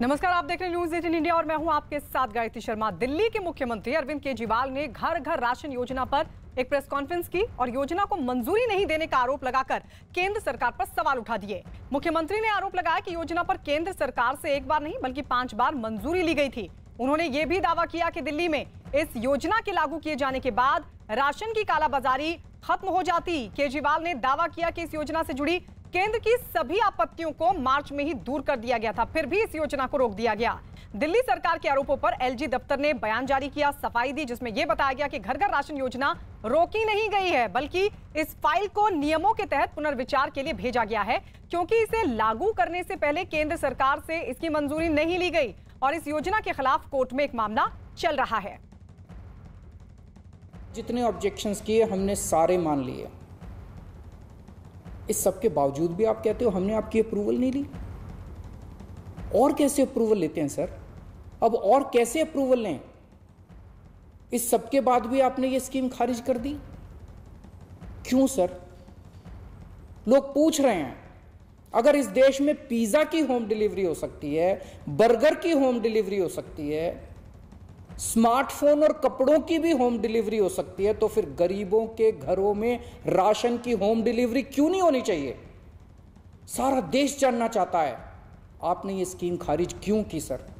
नमस्कार आप देख रहे हैं न्यूज एटीन इंडिया और मैं हूं आपके साथ गायत्री शर्मा दिल्ली के मुख्यमंत्री अरविंद केजरीवाल ने घर घर राशन योजना पर एक प्रेस कॉन्फ्रेंस की और योजना को मंजूरी नहीं देने का आरोप लगाकर केंद्र सरकार पर सवाल उठा दिए मुख्यमंत्री ने आरोप लगाया कि योजना पर केंद्र सरकार से एक बार नहीं बल्कि पांच बार मंजूरी ली गई थी उन्होंने ये भी दावा किया कि दिल्ली में इस योजना के लागू किए जाने के बाद राशन की कालाबाजारी खत्म हो जाती केजरीवाल ने दावा किया कि इस योजना से जुड़ी केंद्र की सभी आपत्तियों को मार्च में ही दूर कर दिया गया था फिर भी इस योजना को रोक दिया गया दिल्ली सरकार के आरोपों पर एलजी दफ्तर ने बयान जारी किया सफाई दी जिसमें यह बताया गया कि घर घर राशन योजना रोकी नहीं गई है बल्कि इस फाइल को नियमों के तहत पुनर्विचार के लिए भेजा गया है क्योंकि इसे लागू करने से पहले केंद्र सरकार से इसकी मंजूरी नहीं ली गई और इस योजना के खिलाफ कोर्ट में एक मामला चल रहा है जितने ऑब्जेक्शन किए हमने सारे मान लिए इस सब के बावजूद भी आप कहते हो हमने आपकी अप्रूवल नहीं ली और कैसे अप्रूवल लेते हैं सर अब और कैसे अप्रूवल लें इस सब के बाद भी आपने ये स्कीम खारिज कर दी क्यों सर लोग पूछ रहे हैं अगर इस देश में पिज़्ज़ा की होम डिलीवरी हो सकती है बर्गर की होम डिलीवरी हो सकती है स्मार्टफोन और कपड़ों की भी होम डिलीवरी हो सकती है तो फिर गरीबों के घरों में राशन की होम डिलीवरी क्यों नहीं होनी चाहिए सारा देश जानना चाहता है आपने ये स्कीम खारिज क्यों की सर